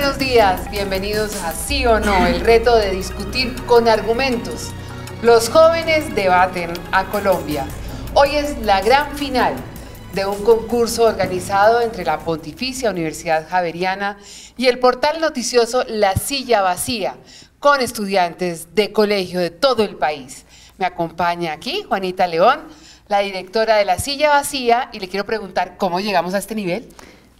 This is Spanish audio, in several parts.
buenos días, bienvenidos a Sí o No, el reto de discutir con argumentos. Los jóvenes debaten a Colombia. Hoy es la gran final de un concurso organizado entre la Pontificia Universidad Javeriana y el portal noticioso La Silla Vacía, con estudiantes de colegio de todo el país. Me acompaña aquí Juanita León, la directora de La Silla Vacía, y le quiero preguntar cómo llegamos a este nivel.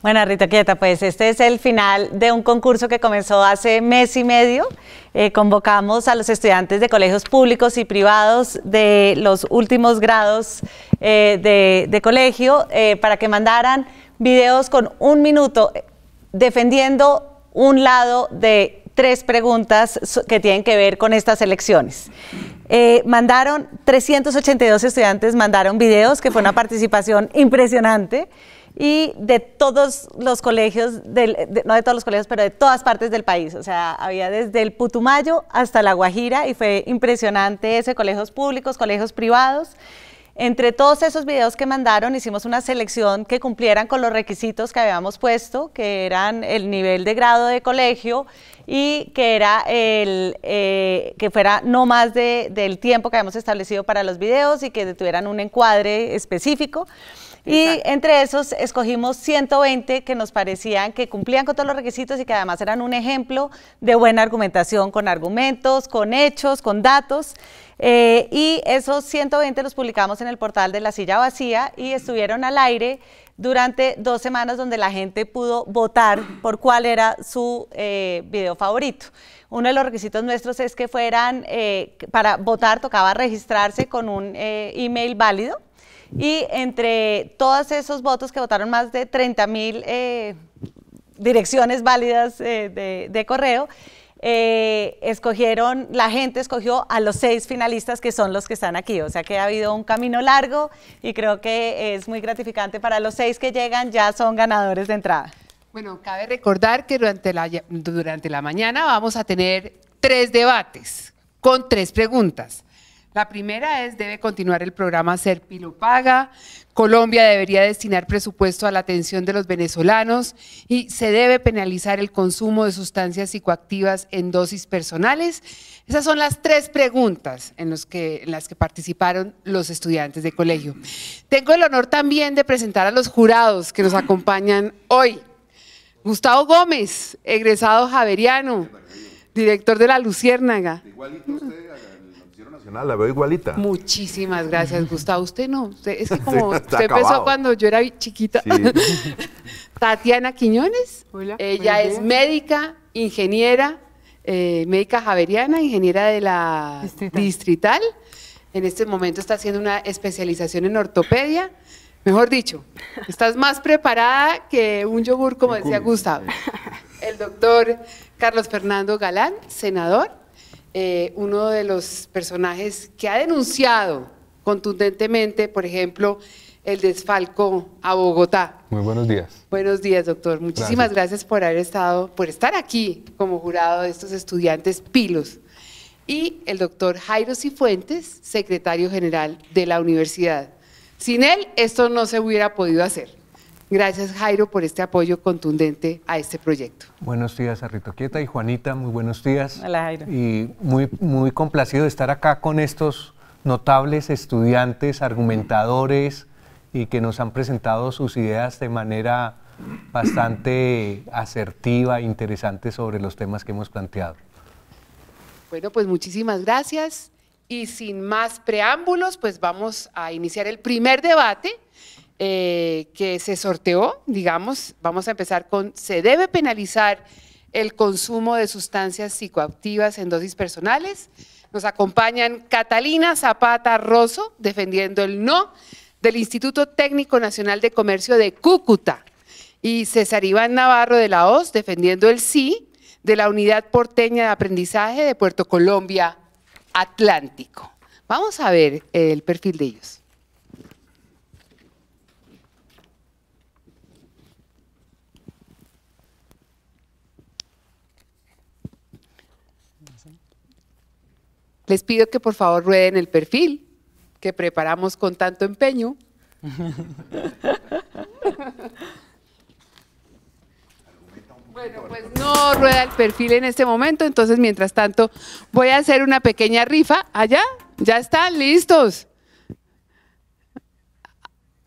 Bueno, Rita Quieta, pues este es el final de un concurso que comenzó hace mes y medio. Eh, convocamos a los estudiantes de colegios públicos y privados de los últimos grados eh, de, colegio eh, para que mandaran videos con un minuto defendiendo un lado de tres preguntas que tienen que ver con estas elecciones. mandaron, 382 estudiantes mandaron videos, que fue una participación impresionante y de todos los colegios, no de todos los colegios, pero de todas partes del país. O sea, había desde el Putumayo hasta La Guajira y fue impresionante ese, colegios públicos, colegios privados. Entre todos esos videos que mandaron, hicimos una selección que cumplieran con los requisitos que habíamos puesto, que eran el nivel de grado de colegio y que, era el, eh, que fuera no más del tiempo que habíamos establecido para los videos y que tuvieran un encuadre específico. Y entre esos escogimos 120 que nos parecían que cumplían con todos los requisitos y que además eran un ejemplo de buena argumentación con argumentos, con hechos, con datos. Eh, y esos 120 los publicamos en el portal de La Silla Vacía y estuvieron al aire durante dos semanas donde la gente pudo votar por cuál era su eh, video favorito. Uno de los requisitos nuestros es que fueran, eh, para votar tocaba registrarse con un email válido y entre todos esos votos que votaron más de 30 mil eh, direcciones válidas eh, de, correo, eh, escogieron, la gente escogió a los seis finalistas que son los que están aquí. O sea que ha habido un camino largo y creo que es muy gratificante para los seis que llegan, ya son ganadores de entrada. Bueno, cabe recordar que durante la, durante la mañana vamos a tener tres debates con tres preguntas. La primera es, debe continuar el programa Pilo Paga, Colombia debería destinar presupuesto a la atención de los venezolanos y se debe penalizar el consumo de sustancias psicoactivas en dosis personales. Esas son las tres preguntas en, los que, las que participaron los estudiantes de colegio. Tengo el honor también de presentar a los jurados que nos acompañan hoy. Gustavo Gómez, egresado javeriano, director de La Luciérnaga. Igualito la veo igualita. Muchísimas gracias, Gustavo. Usted no, usted, es como empezó cuando yo era chiquita. Tatiana Quiñones, ella es médica, ingeniera, eh, médica javeriana, ingeniera de la distrital. distrital. En este momento está haciendo una especialización en ortopedia. Mejor dicho, estás más preparada que un yogur, como decía Gustavo. El doctor Carlos Fernando Galán, senador, eh, uno de los personajes que ha denunciado contundentemente, por ejemplo, el desfalco a Bogotá. Muy buenos días. Buenos días, doctor. Muchísimas gracias. por haber estado, por estar aquí como jurado de estos estudiantes pilos. Y el doctor Jairo Cifuentes, secretario general de la universidad. Sin él, esto no se hubiera podido hacer. Gracias, Jairo, por este apoyo contundente a este proyecto. Buenos días a y Juanita, muy buenos días. Hola, Jairo. Y muy, muy complacido de estar acá con estos notables estudiantes, argumentadores y que nos han presentado sus ideas de manera bastante asertiva, e interesante sobre los temas que hemos planteado. Bueno, pues muchísimas gracias. Y sin más preámbulos, pues vamos a iniciar el primer debate eh, que se sorteó, digamos, vamos a empezar con, se debe penalizar el consumo de sustancias psicoactivas en dosis personales. Nos acompañan Catalina Zapata Rosso, defendiendo el no, del Instituto Técnico Nacional de Comercio de Cúcuta, y Cesar Iván Navarro de la OS, defendiendo el sí, de la Unidad Porteña de Aprendizaje de Puerto Colombia Atlántico. Vamos a ver el perfil de ellos. les pido que por favor rueden el perfil que preparamos con tanto empeño. Bueno, pues no rueda el perfil en este momento, entonces mientras tanto voy a hacer una pequeña rifa. Allá, ya están listos.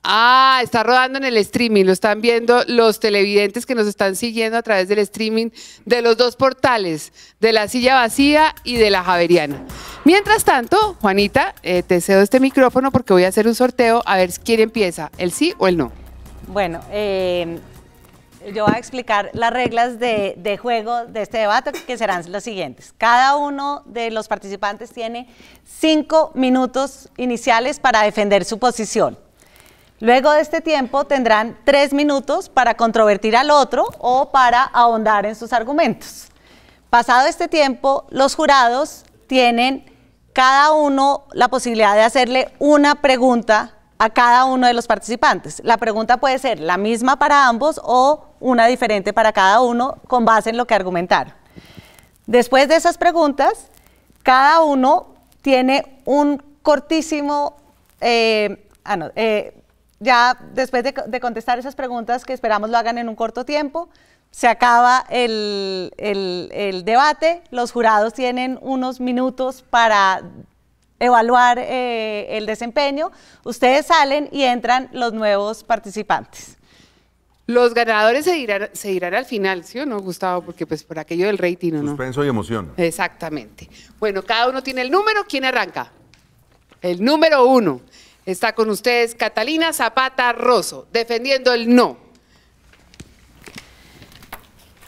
Ah, está rodando en el streaming, lo están viendo los televidentes que nos están siguiendo a través del streaming de los dos portales, de la silla vacía y de la Javeriana. Mientras tanto, Juanita, eh, te cedo este micrófono porque voy a hacer un sorteo a ver quién empieza, el sí o el no. Bueno, eh, yo voy a explicar las reglas de, de, juego de este debate, que serán las siguientes. Cada uno de los participantes tiene cinco minutos iniciales para defender su posición. Luego de este tiempo tendrán tres minutos para controvertir al otro o para ahondar en sus argumentos. Pasado este tiempo, los jurados tienen cada uno la posibilidad de hacerle una pregunta a cada uno de los participantes. La pregunta puede ser la misma para ambos o una diferente para cada uno con base en lo que argumentaron. Después de esas preguntas, cada uno tiene un cortísimo, eh, ah, eh, ya después de, contestar esas preguntas que esperamos lo hagan en un corto tiempo, se acaba el, debate. Los jurados tienen unos minutos para evaluar eh, el desempeño. Ustedes salen y entran los nuevos participantes. Los ganadores se irán al final, ¿sí o no, Gustavo? Porque pues por aquello del rating, ¿no? Suspenso y emoción. Exactamente. Bueno, cada uno tiene el número. ¿Quién arranca? El número uno. Está con ustedes Catalina Zapata Rosso, defendiendo el no.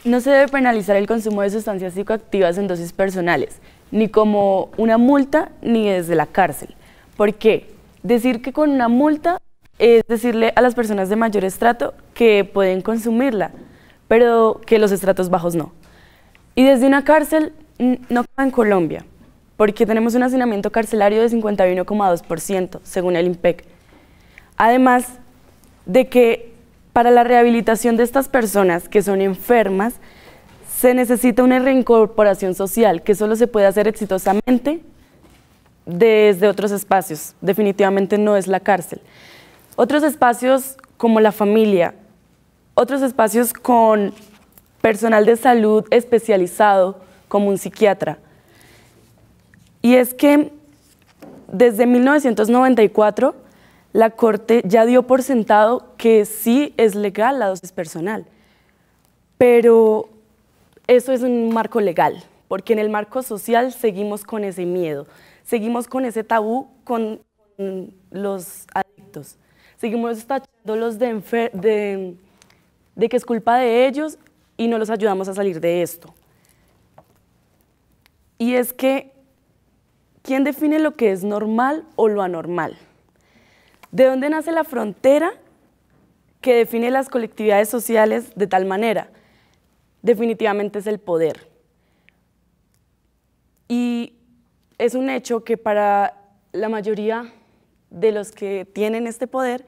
No se debe penalizar el consumo de sustancias psicoactivas en dosis personales, ni como una multa ni desde la cárcel. ¿Por qué? Decir que con una multa es decirle a las personas de mayor estrato que pueden consumirla, pero que los estratos bajos no. Y desde una cárcel no en Colombia porque tenemos un hacinamiento carcelario de 51,2%, según el IMPEC. Además de que para la rehabilitación de estas personas que son enfermas, se necesita una reincorporación social que solo se puede hacer exitosamente desde otros espacios, definitivamente no es la cárcel. Otros espacios como la familia, otros espacios con personal de salud especializado como un psiquiatra, y es que desde 1994 la Corte ya dio por sentado que sí es legal la dosis personal, pero eso es un marco legal, porque en el marco social seguimos con ese miedo, seguimos con ese tabú con los adictos, seguimos tachándolos de, de que es culpa de ellos y no los ayudamos a salir de esto. Y es que ¿Quién define lo que es normal o lo anormal? ¿De dónde nace la frontera que define las colectividades sociales de tal manera? Definitivamente es el poder. Y es un hecho que para la mayoría de los que tienen este poder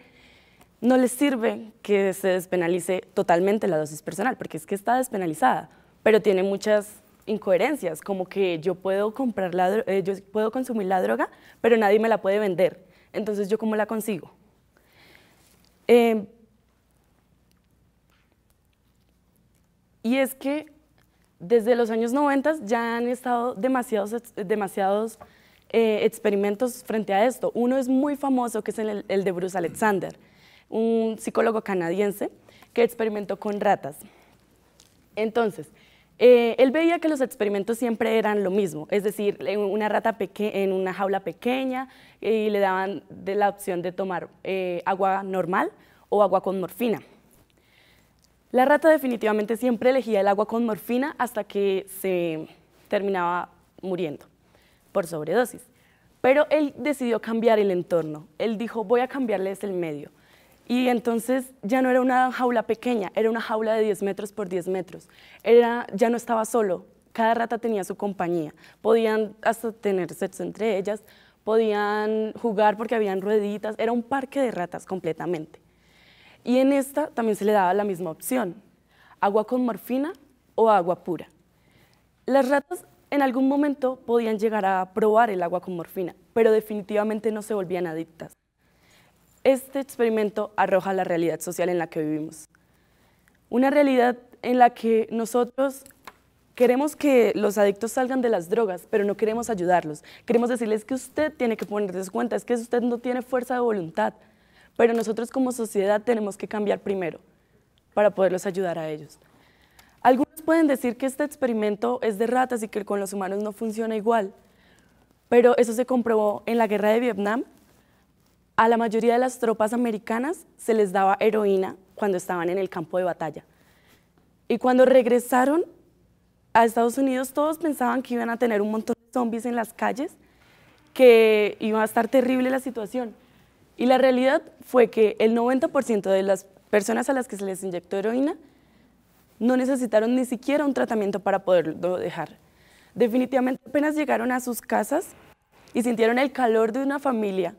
no les sirve que se despenalice totalmente la dosis personal, porque es que está despenalizada, pero tiene muchas incoherencias, como que yo puedo, comprar la, eh, yo puedo consumir la droga, pero nadie me la puede vender. Entonces, ¿yo cómo la consigo? Em, y es que desde los años 90 ya han estado demasiados, demasiados eh, experimentos frente a esto. Uno es muy famoso, que es el, el de Bruce Alexander, un psicólogo canadiense que experimentó con ratas. Entonces, eh, él veía que los experimentos siempre eran lo mismo, es decir, una rata en una jaula pequeña y le daban la opción de tomar eh, agua normal o agua con morfina. La rata definitivamente siempre elegía el agua con morfina hasta que se terminaba muriendo por sobredosis. Pero él decidió cambiar el entorno. Él dijo, voy a cambiarles el medio. Y entonces ya no era una jaula pequeña, era una jaula de 10 metros por 10 metros. Era, ya no estaba solo, cada rata tenía su compañía. Podían hasta tener sexo entre ellas, podían jugar porque habían rueditas, era un parque de ratas completamente. Y en esta también se le daba la misma opción, agua con morfina o agua pura. Las ratas en algún momento podían llegar a probar el agua con morfina, pero definitivamente no se volvían adictas este experimento arroja la realidad social en la que vivimos. Una realidad en la que nosotros queremos que los adictos salgan de las drogas, pero no queremos ayudarlos. Queremos decirles que usted tiene que ponerse cuenta, es que usted no tiene fuerza de voluntad. Pero nosotros como sociedad tenemos que cambiar primero para poderlos ayudar a ellos. Algunos pueden decir que este experimento es de ratas y que con los humanos no funciona igual, pero eso se comprobó en la guerra de Vietnam a la mayoría de las tropas americanas se les daba heroína cuando estaban en el campo de batalla. Y cuando regresaron a Estados Unidos, todos pensaban que iban a tener un montón de zombies en las calles, que iba a estar terrible la situación. Y la realidad fue que el 90% de las personas a las que se les inyectó heroína no necesitaron ni siquiera un tratamiento para poderlo dejar. Definitivamente apenas llegaron a sus casas y sintieron el calor de una familia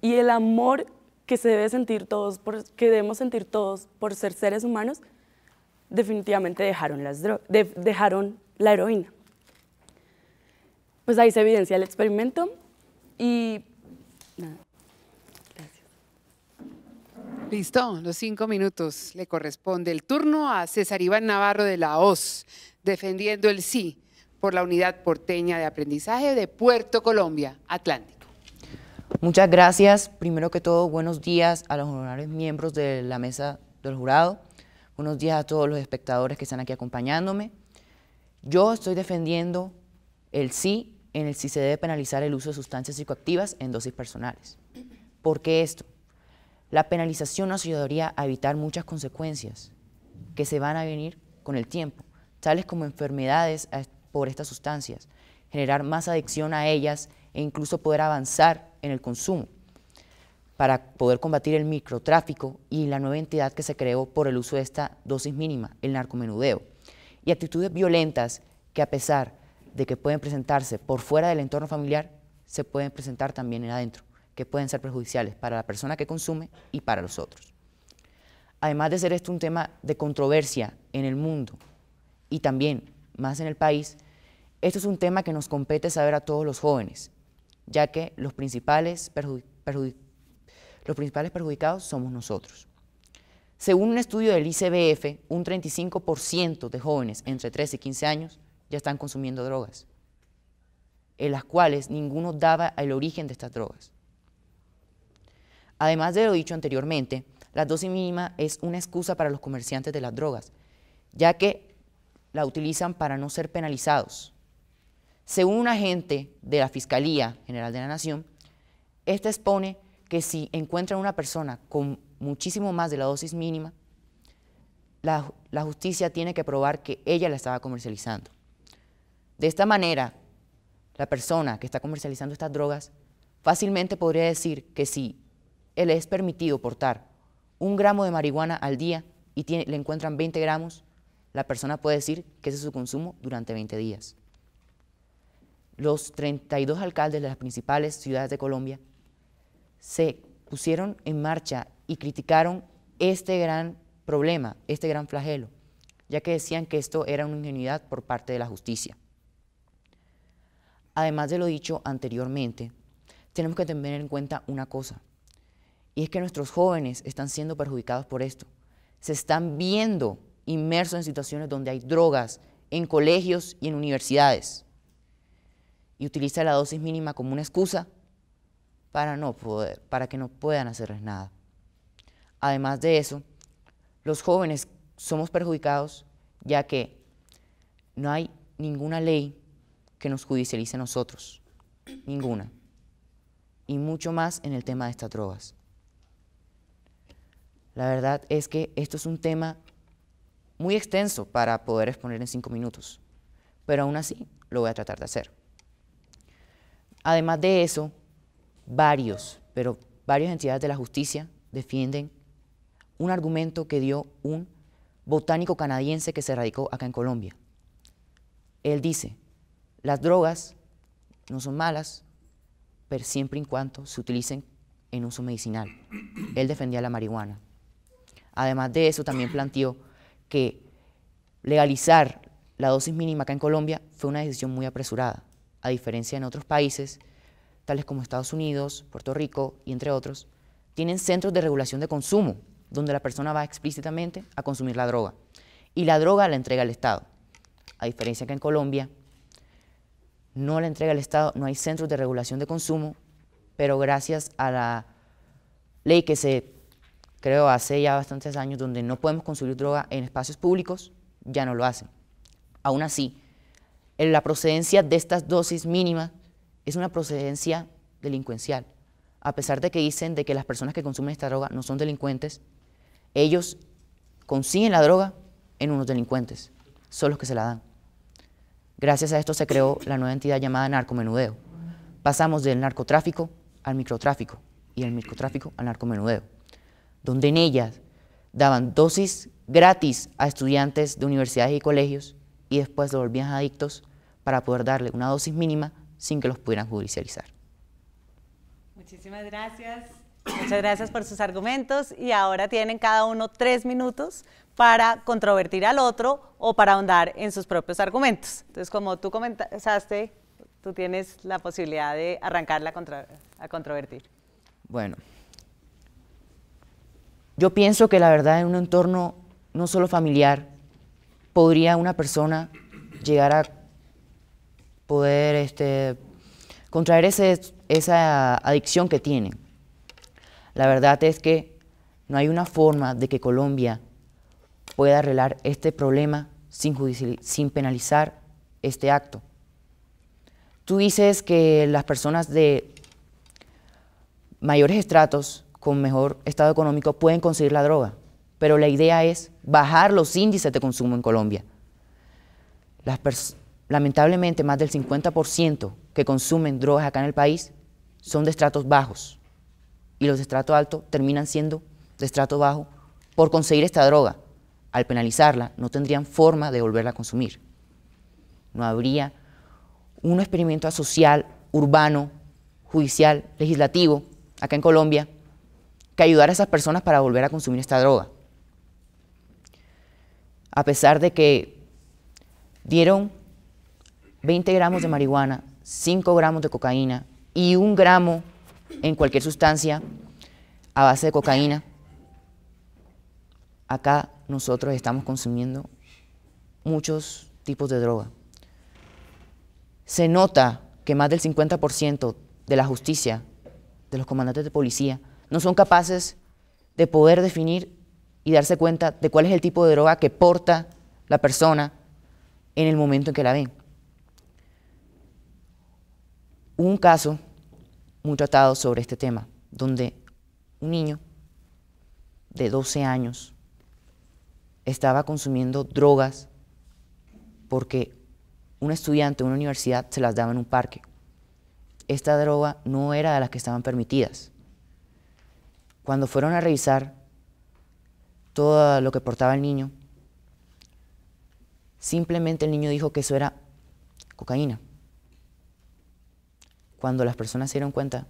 y el amor que se debe sentir todos, que debemos sentir todos por ser seres humanos, definitivamente dejaron, la heroína. Pues ahí se evidencia el experimento y... Nada. Listo, los cinco minutos le corresponde el turno a César Iván Navarro de la OZ, defendiendo el sí por la unidad porteña de aprendizaje de Puerto Colombia, Atlántico. Muchas gracias, primero que todo, buenos días a los honorables miembros de la mesa del jurado, buenos días a todos los espectadores que están aquí acompañándome. Yo estoy defendiendo el sí en el si se debe penalizar el uso de sustancias psicoactivas en dosis personales. ¿Por qué esto? La penalización nos ayudaría a evitar muchas consecuencias que se van a venir con el tiempo, tales como enfermedades por estas sustancias, generar más adicción a ellas e incluso poder avanzar en el consumo para poder combatir el microtráfico y la nueva entidad que se creó por el uso de esta dosis mínima, el narcomenudeo. Y actitudes violentas que a pesar de que pueden presentarse por fuera del entorno familiar, se pueden presentar también en adentro, que pueden ser perjudiciales para la persona que consume y para los otros. Además de ser esto un tema de controversia en el mundo y también más en el país, esto es un tema que nos compete saber a todos los jóvenes ya que los principales, perjudicados somos nosotros. Según un estudio del ICBF, un 35% de jóvenes entre 13 y 15 años ya están consumiendo drogas, en las cuales ninguno daba el origen de estas drogas. Además de lo dicho anteriormente, la dosis mínima es una excusa para los comerciantes de las drogas, ya que la utilizan para no ser penalizados, según un agente de la Fiscalía General de la Nación, esta expone que si encuentran una persona con muchísimo más de la dosis mínima, la, justicia tiene que probar que ella la estaba comercializando. De esta manera, la persona que está comercializando estas drogas fácilmente podría decir que si le es permitido portar un gramo de marihuana al día y le encuentran 20 gramos, la persona puede decir que ese es su consumo durante 20 días los 32 alcaldes de las principales ciudades de Colombia se pusieron en marcha y criticaron este gran problema, este gran flagelo, ya que decían que esto era una ingenuidad por parte de la justicia. Además de lo dicho anteriormente, tenemos que tener en cuenta una cosa, y es que nuestros jóvenes están siendo perjudicados por esto. Se están viendo inmersos en situaciones donde hay drogas, en colegios y en universidades y utiliza la dosis mínima como una excusa para, no poder, para que no puedan hacerles nada. Además de eso, los jóvenes somos perjudicados ya que no hay ninguna ley que nos judicialice a nosotros, ninguna, y mucho más en el tema de estas drogas. La verdad es que esto es un tema muy extenso para poder exponer en cinco minutos, pero aún así lo voy a tratar de hacer. Además de eso, varios, pero varias entidades de la justicia defienden un argumento que dio un botánico canadiense que se radicó acá en Colombia. Él dice, las drogas no son malas, pero siempre y cuando se utilicen en uso medicinal. Él defendía la marihuana. Además de eso, también planteó que legalizar la dosis mínima acá en Colombia fue una decisión muy apresurada a diferencia en otros países, tales como Estados Unidos, Puerto Rico y entre otros, tienen centros de regulación de consumo, donde la persona va explícitamente a consumir la droga. Y la droga la entrega al Estado. A diferencia que en Colombia no la entrega el Estado, no hay centros de regulación de consumo, pero gracias a la ley que se creó hace ya bastantes años, donde no podemos consumir droga en espacios públicos, ya no lo hacen. Aún así, la procedencia de estas dosis mínimas es una procedencia delincuencial. A pesar de que dicen de que las personas que consumen esta droga no son delincuentes, ellos consiguen la droga en unos delincuentes, son los que se la dan. Gracias a esto se creó la nueva entidad llamada narcomenudeo. Pasamos del narcotráfico al microtráfico y del microtráfico al narcomenudeo, donde en ellas daban dosis gratis a estudiantes de universidades y colegios y después los volvían adictos para poder darle una dosis mínima sin que los pudieran judicializar. Muchísimas gracias. Muchas gracias por sus argumentos y ahora tienen cada uno tres minutos para controvertir al otro o para ahondar en sus propios argumentos. Entonces, como tú comentaste, tú tienes la posibilidad de arrancar contra a controvertir. Bueno, yo pienso que la verdad en un entorno no solo familiar, podría una persona llegar a poder este, contraer esa adicción que tienen. La verdad es que no hay una forma de que Colombia pueda arreglar este problema sin, sin penalizar este acto. Tú dices que las personas de mayores estratos con mejor estado económico pueden conseguir la droga, pero la idea es bajar los índices de consumo en Colombia. Las, lamentablemente más del 50% que consumen drogas acá en el país son de estratos bajos y los de estrato alto terminan siendo de estrato bajo por conseguir esta droga. Al penalizarla no tendrían forma de volverla a consumir. No habría un experimento social, urbano, judicial, legislativo acá en Colombia que ayudara a esas personas para volver a consumir esta droga. A pesar de que dieron 20 gramos de marihuana, 5 gramos de cocaína y un gramo en cualquier sustancia a base de cocaína, acá nosotros estamos consumiendo muchos tipos de droga. Se nota que más del 50% de la justicia, de los comandantes de policía, no son capaces de poder definir y darse cuenta de cuál es el tipo de droga que porta la persona en el momento en que la ven un caso muy tratado sobre este tema, donde un niño de 12 años estaba consumiendo drogas porque un estudiante de una universidad se las daba en un parque. Esta droga no era de las que estaban permitidas. Cuando fueron a revisar todo lo que portaba el niño, simplemente el niño dijo que eso era cocaína. Cuando las personas se dieron cuenta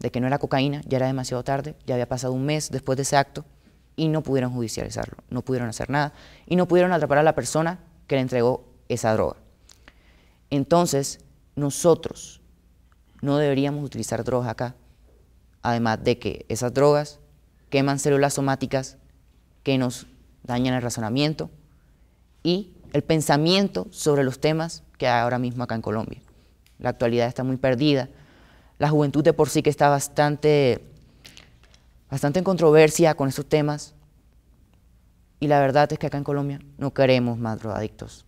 de que no era cocaína, ya era demasiado tarde, ya había pasado un mes después de ese acto y no pudieron judicializarlo, no pudieron hacer nada y no pudieron atrapar a la persona que le entregó esa droga. Entonces, nosotros no deberíamos utilizar drogas acá, además de que esas drogas queman células somáticas que nos dañan el razonamiento y el pensamiento sobre los temas que hay ahora mismo acá en Colombia la actualidad está muy perdida. La juventud de por sí que está bastante, bastante en controversia con esos temas. Y la verdad es que acá en Colombia no queremos más drogadictos.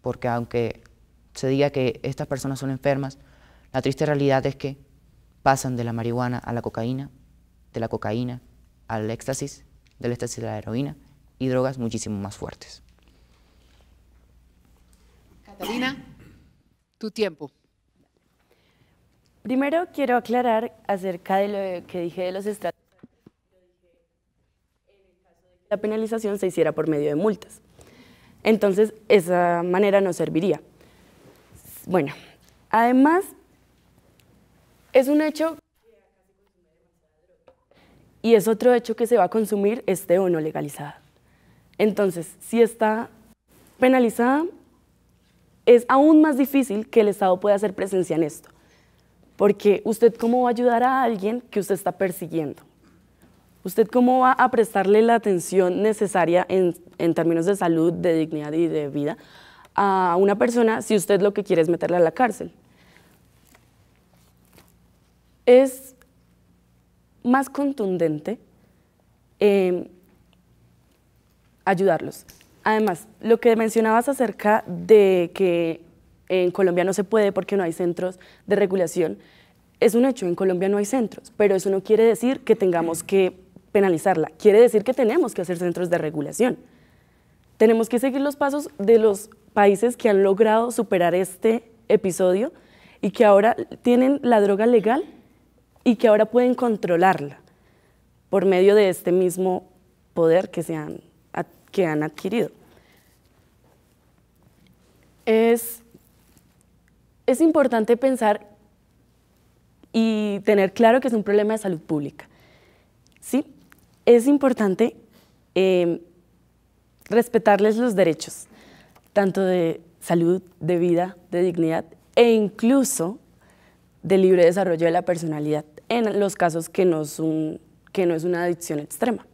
Porque aunque se diga que estas personas son enfermas, la triste realidad es que pasan de la marihuana a la cocaína, de la cocaína al éxtasis, del éxtasis a la heroína y drogas muchísimo más fuertes. Catalina tu tiempo. Primero quiero aclarar acerca de lo que dije de los estratos. La penalización se hiciera por medio de multas. Entonces, esa manera no serviría. Bueno, además, es un hecho y es otro hecho que se va a consumir esté o no legalizada. Entonces, si está penalizada, es aún más difícil que el Estado pueda hacer presencia en esto. Porque usted cómo va a ayudar a alguien que usted está persiguiendo. ¿Usted cómo va a prestarle la atención necesaria en, términos de salud, de dignidad y de vida a una persona si usted lo que quiere es meterla a la cárcel? Es más contundente eh, ayudarlos. Además, lo que mencionabas acerca de que en Colombia no se puede porque no hay centros de regulación, es un hecho, en Colombia no hay centros, pero eso no quiere decir que tengamos que penalizarla, quiere decir que tenemos que hacer centros de regulación. Tenemos que seguir los pasos de los países que han logrado superar este episodio y que ahora tienen la droga legal y que ahora pueden controlarla por medio de este mismo poder que se han que han adquirido. Es, importante pensar y tener claro que es un problema de salud pública. ¿sí? Es importante em, respetarles los derechos, tanto de salud, de vida, de dignidad e incluso de libre desarrollo de la personalidad en los casos que no, que no es una adicción extrema.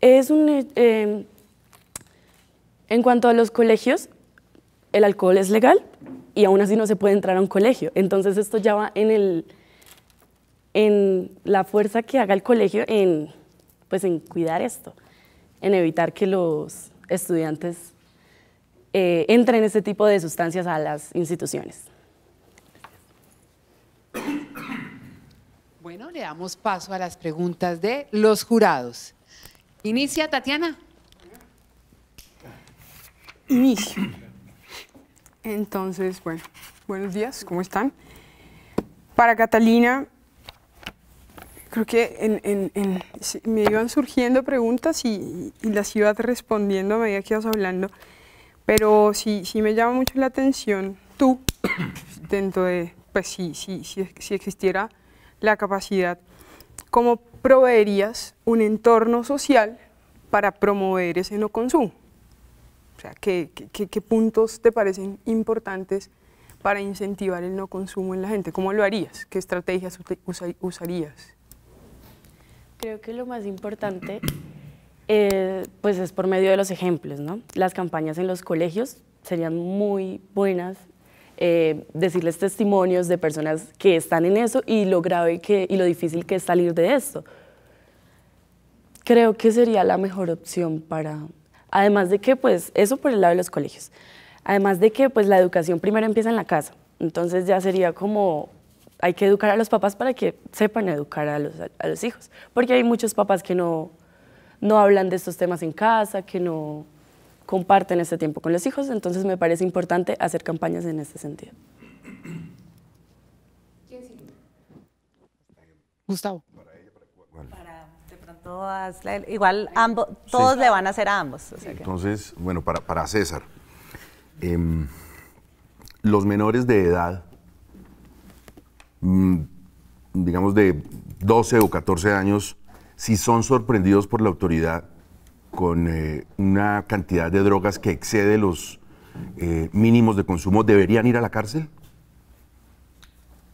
Es un, eh, em, en cuanto a los colegios, el alcohol es legal y aún así no se puede entrar a un colegio. Entonces esto ya va en, el, en la fuerza que haga el colegio en, pues en cuidar esto, en evitar que los estudiantes eh, entren este tipo de sustancias a las instituciones. Bueno, le damos paso a las preguntas de los jurados. Inicia, Tatiana. Inicio. Entonces, bueno, buenos días, ¿cómo están? Para Catalina, creo que me iban surgiendo preguntas y, las ibas respondiendo a medida que ibas hablando, pero sí, me llama mucho la atención tú, dentro de, pues sí, sí, si existiera la capacidad ¿cómo proveerías un entorno social para promover ese no consumo? O sea, ¿qué, puntos te parecen importantes para incentivar el no consumo en la gente? ¿Cómo lo harías? ¿Qué estrategias usarías? Creo que lo más importante eh, pues es por medio de los ejemplos, ¿no? Las campañas en los colegios serían muy buenas eh, decirles testimonios de personas que están en eso y lo grave que, y lo difícil que es salir de esto. Creo que sería la mejor opción para, además de que, pues, eso por el lado de los colegios, además de que, pues, la educación primero empieza en la casa, entonces ya sería como hay que educar a los papás para que sepan educar a los, a los, hijos, porque hay muchos papás que no, no hablan de estos temas en casa, que no, comparten este tiempo con los hijos, entonces me parece importante hacer campañas en este sentido. Gustavo. Para de pronto, igual ambos, todos le van a hacer a ambos. Entonces, bueno, para, César, em, los menores de edad, mm, digamos de 12 o 14 años, si son sorprendidos por la autoridad, con eh, una cantidad de drogas que excede los eh, mínimos de consumo, ¿deberían ir a la cárcel?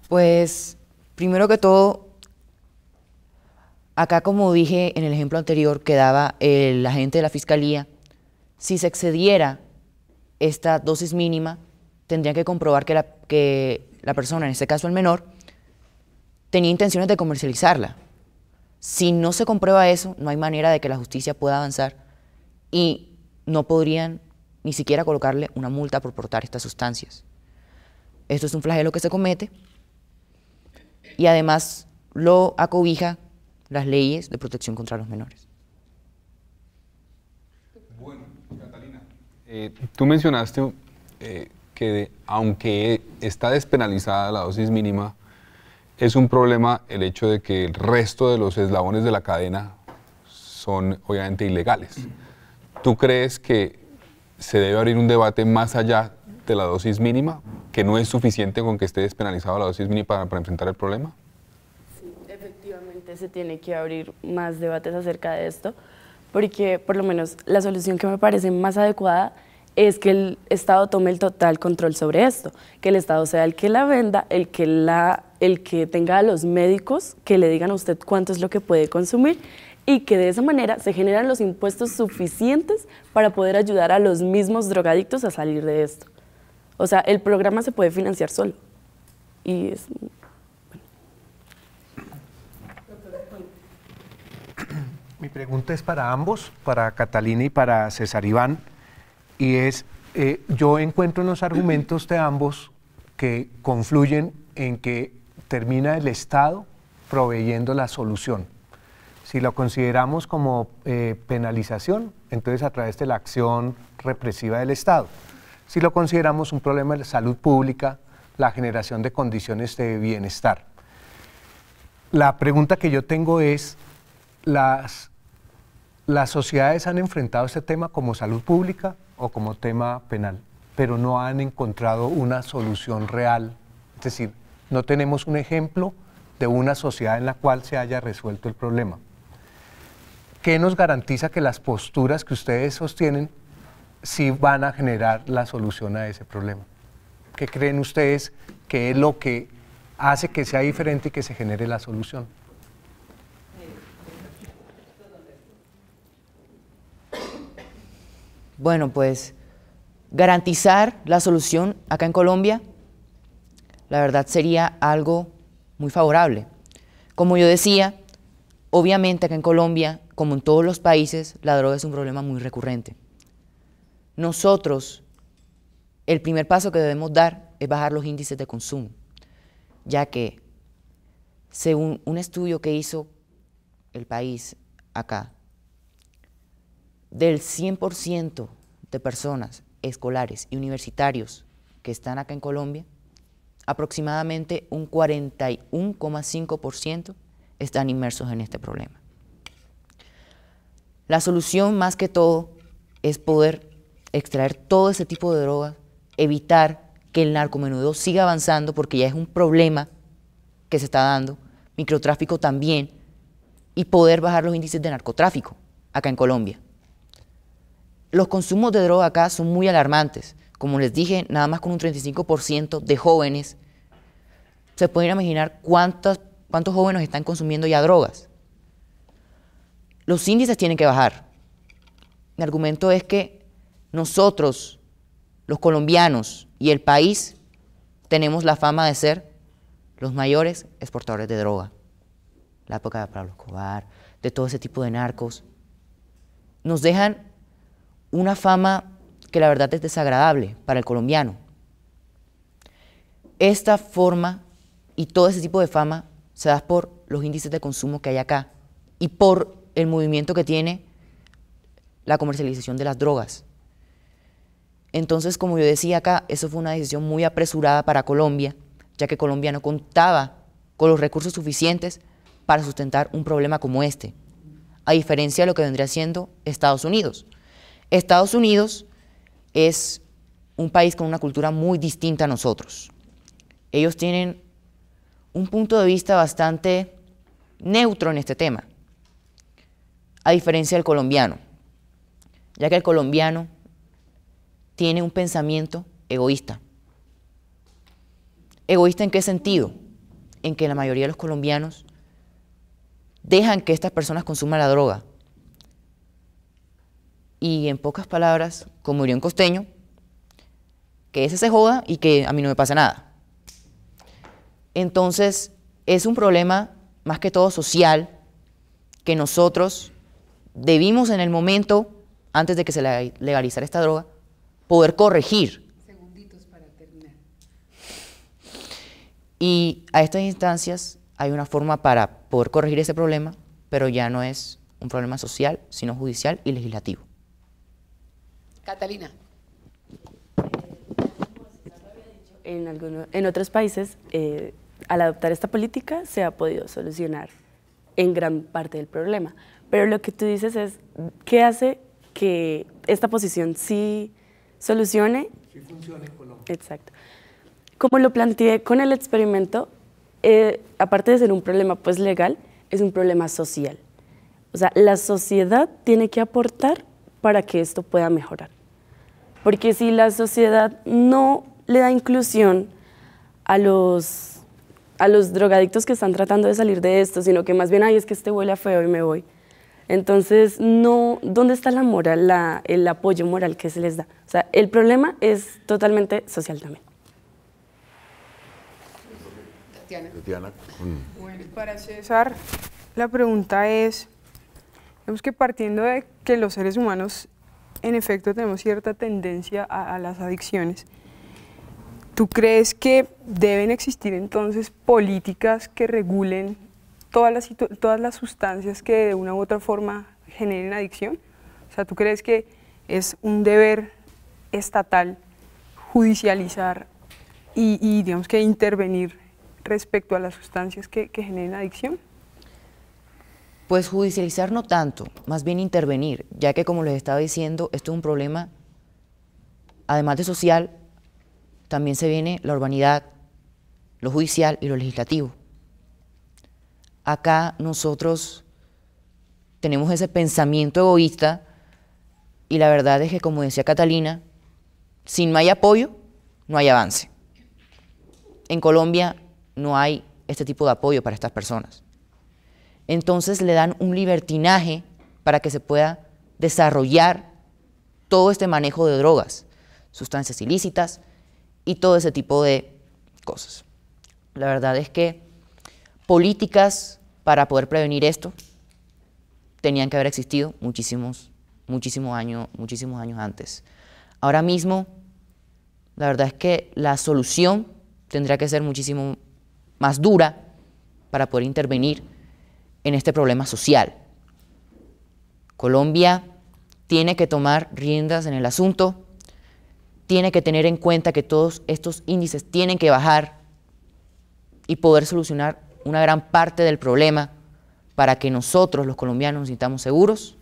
Pues, primero que todo, acá como dije en el ejemplo anterior que daba el agente de la Fiscalía, si se excediera esta dosis mínima, tendrían que comprobar que la persona, en este caso el menor, tenía intenciones de comercializarla. Si no se comprueba eso, no hay manera de que la justicia pueda avanzar y no podrían ni siquiera colocarle una multa por portar estas sustancias. Esto es un flagelo que se comete y además lo acobija las leyes de protección contra los menores. Bueno, Catalina, eh, tú mencionaste eh, que aunque está despenalizada la dosis mínima, es un problema el hecho de que el resto de los eslabones de la cadena son obviamente ilegales. ¿Tú crees que se debe abrir un debate más allá de la dosis mínima, que no es suficiente con que esté despenalizada la dosis mínima para, para, enfrentar el problema? Sí, efectivamente se tiene que abrir más debates acerca de esto, porque por lo menos la solución que me parece más adecuada es que el Estado tome el total control sobre esto, que el Estado sea el que la venda, el que la el que tenga a los médicos que le digan a usted cuánto es lo que puede consumir y que de esa manera se generan los impuestos suficientes para poder ayudar a los mismos drogadictos a salir de esto. O sea, el programa se puede financiar solo. Y Mi pregunta es para ambos, para Catalina y para César Iván, y es, eh, yo encuentro unos los argumentos de ambos que confluyen en que termina el Estado proveyendo la solución. Si lo consideramos como eh, penalización, entonces a través de la acción represiva del Estado. Si lo consideramos un problema de salud pública, la generación de condiciones de bienestar. La pregunta que yo tengo es, ¿las, las sociedades han enfrentado este tema como salud pública o como tema penal, pero no han encontrado una solución real? Es decir, no tenemos un ejemplo de una sociedad en la cual se haya resuelto el problema. ¿Qué nos garantiza que las posturas que ustedes sostienen sí van a generar la solución a ese problema? ¿Qué creen ustedes que es lo que hace que sea diferente y que se genere la solución? Bueno, pues garantizar la solución acá en Colombia la verdad sería algo muy favorable. Como yo decía, obviamente acá en Colombia, como en todos los países, la droga es un problema muy recurrente. Nosotros, el primer paso que debemos dar es bajar los índices de consumo, ya que según un estudio que hizo el país acá, del 100% de personas escolares y universitarios que están acá en Colombia, aproximadamente un 41,5% están inmersos en este problema. La solución más que todo es poder extraer todo ese tipo de drogas, evitar que el narcomenudo siga avanzando porque ya es un problema que se está dando, microtráfico también, y poder bajar los índices de narcotráfico acá en Colombia. Los consumos de droga acá son muy alarmantes. Como les dije, nada más con un 35% de jóvenes. Se pueden imaginar cuántos jóvenes están consumiendo ya drogas. Los índices tienen que bajar. Mi argumento es que nosotros, los colombianos y el país, tenemos la fama de ser los mayores exportadores de droga. La época de Pablo Escobar, de todo ese tipo de narcos. Nos dejan una fama que la verdad es desagradable para el colombiano. Esta forma y todo ese tipo de fama se da por los índices de consumo que hay acá y por el movimiento que tiene la comercialización de las drogas. Entonces, como yo decía acá, eso fue una decisión muy apresurada para Colombia, ya que Colombia no contaba con los recursos suficientes para sustentar un problema como este, a diferencia de lo que vendría siendo Estados Unidos. Estados Unidos es un país con una cultura muy distinta a nosotros. Ellos tienen un punto de vista bastante neutro en este tema, a diferencia del colombiano, ya que el colombiano tiene un pensamiento egoísta. ¿Egoísta en qué sentido? En que la mayoría de los colombianos dejan que estas personas consuman la droga y en pocas palabras, como diría un costeño, que ese se joda y que a mí no me pasa nada. Entonces, es un problema más que todo social que nosotros debimos en el momento, antes de que se legalizara esta droga, poder corregir. Segunditos para terminar. Y a estas instancias hay una forma para poder corregir ese problema, pero ya no es un problema social, sino judicial y legislativo. Catalina. En, algunos, en otros países, eh, al adoptar esta política, se ha podido solucionar en gran parte del problema. Pero lo que tú dices es, ¿qué hace que esta posición sí solucione? Sí funcione en Colombia. Exacto. Como lo planteé con el experimento, eh, aparte de ser un problema pues legal, es un problema social. O sea, la sociedad tiene que aportar para que esto pueda mejorar. Porque si la sociedad no le da inclusión a los, a los drogadictos que están tratando de salir de esto, sino que más bien, ay, es que este huele a feo y me voy. Entonces, no, ¿dónde está la moral, el apoyo moral que se les da? O sea, el problema es totalmente social también. Tatiana. Tatiana. Bueno, para César, la pregunta es, vemos que partiendo de que los seres humanos en efecto tenemos cierta tendencia a, las adicciones. ¿Tú crees que deben existir entonces políticas que regulen todas las, todas las sustancias que de una u otra forma generen adicción? O sea, ¿tú crees que es un deber estatal judicializar y, digamos que intervenir respecto a las sustancias que, que generen adicción? Pues judicializar no tanto, más bien intervenir, ya que como les estaba diciendo, esto es un problema, además de social, también se viene la urbanidad, lo judicial y lo legislativo. Acá nosotros tenemos ese pensamiento egoísta y la verdad es que, como decía Catalina, si no hay apoyo, no hay avance. En Colombia no hay este tipo de apoyo para estas personas entonces le dan un libertinaje para que se pueda desarrollar todo este manejo de drogas, sustancias ilícitas y todo ese tipo de cosas. La verdad es que políticas para poder prevenir esto tenían que haber existido muchísimos, muchísimos, años, muchísimos años antes. Ahora mismo, la verdad es que la solución tendría que ser muchísimo más dura para poder intervenir en este problema social. Colombia tiene que tomar riendas en el asunto, tiene que tener en cuenta que todos estos índices tienen que bajar y poder solucionar una gran parte del problema para que nosotros los colombianos nos sintamos seguros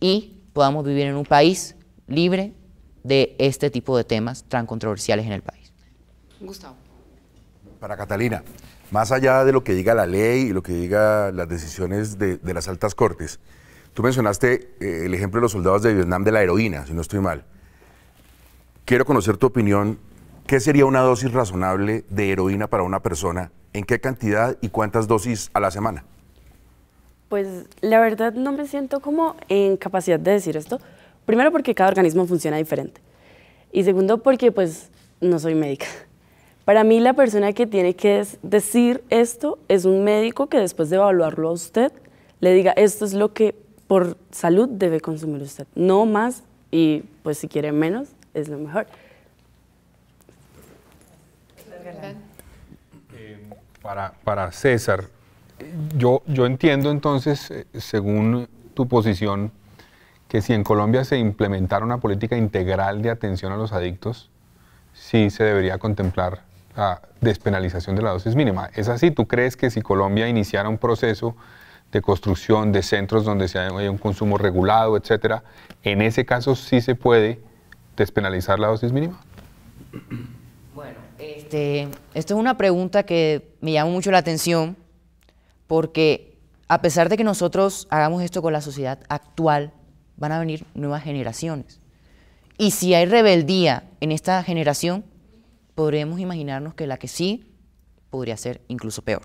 y podamos vivir en un país libre de este tipo de temas tan controversiales en el país. Gustavo. Para Catalina más allá de lo que diga la ley y lo que diga las decisiones de, las altas cortes, tú mencionaste eh, el ejemplo de los soldados de Vietnam de la heroína, si no estoy mal. Quiero conocer tu opinión. ¿Qué sería una dosis razonable de heroína para una persona? ¿En qué cantidad y cuántas dosis a la semana? Pues la verdad no me siento como en capacidad de decir esto. Primero porque cada organismo funciona diferente. Y segundo porque pues no soy médica. Para mí la persona que tiene que decir esto es un médico que después de evaluarlo a usted le diga esto es lo que por salud debe consumir usted, no más y pues si quiere menos es lo mejor. Eh, para, César, yo, yo entiendo entonces, eh, según tu posición, que si en Colombia se implementara una política integral de atención a los adictos, sí se debería contemplar despenalización de la dosis mínima. ¿Es así? ¿Tú crees que si Colombia iniciara un proceso de construcción de centros donde se haya un consumo regulado, etcétera, en ese caso sí se puede despenalizar la dosis mínima? Bueno, este, esto es una pregunta que me llama mucho la atención porque a pesar de que nosotros hagamos esto con la sociedad actual, van a venir nuevas generaciones. Y si hay rebeldía en esta generación, podremos imaginarnos que la que sí podría ser incluso peor.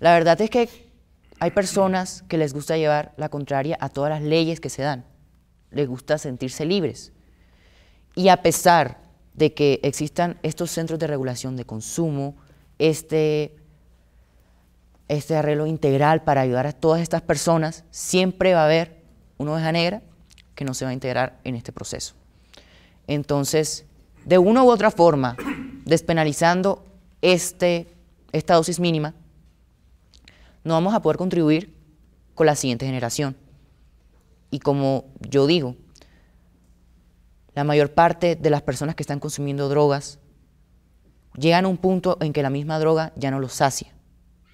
La verdad es que hay personas que les gusta llevar la contraria a todas las leyes que se dan. Les gusta sentirse libres. Y a pesar de que existan estos centros de regulación de consumo, este, este arreglo integral para ayudar a todas estas personas, siempre va a haber una oveja negra que no se va a integrar en este proceso. Entonces, de una u otra forma, despenalizando este, esta dosis mínima, no vamos a poder contribuir con la siguiente generación. Y como yo digo, la mayor parte de las personas que están consumiendo drogas llegan a un punto en que la misma droga ya no los sacia.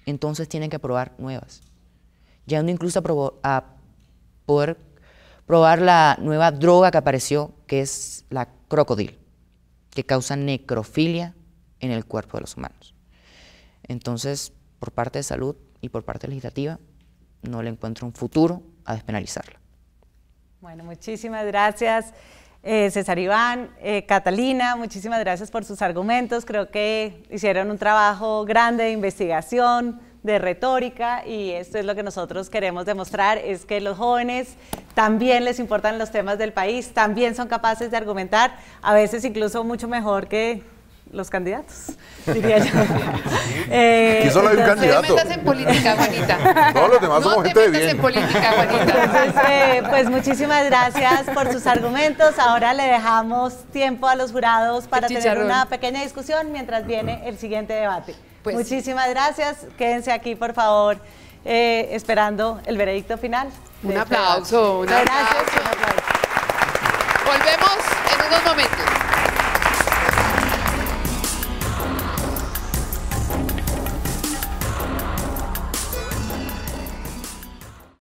Entonces tienen que probar nuevas. Llegando incluso a, a poder probar la nueva droga que apareció, que es la crocodil que causan necrofilia en el cuerpo de los humanos. Entonces, por parte de salud y por parte legislativa, no le encuentro un futuro a despenalizarla. Bueno, muchísimas gracias. Eh, César Iván, eh, Catalina, muchísimas gracias por sus argumentos. Creo que hicieron un trabajo grande de investigación, de retórica y esto es lo que nosotros queremos demostrar, es que los jóvenes también les importan los temas del país, también son capaces de argumentar, a veces incluso mucho mejor que los candidatos, diría yo. eh, Aquí solo hay un candidato. en política, Juanita. No, los demás gente de bien. en política, Juanita. Entonces, eh, pues muchísimas gracias por sus argumentos. Ahora le dejamos tiempo a los jurados para tener una pequeña discusión mientras viene el siguiente debate. Pues Muchísimas gracias. Quédense aquí, por favor, eh, esperando el veredicto final. Un este aplauso, Gracias. Un aplauso. Volvemos.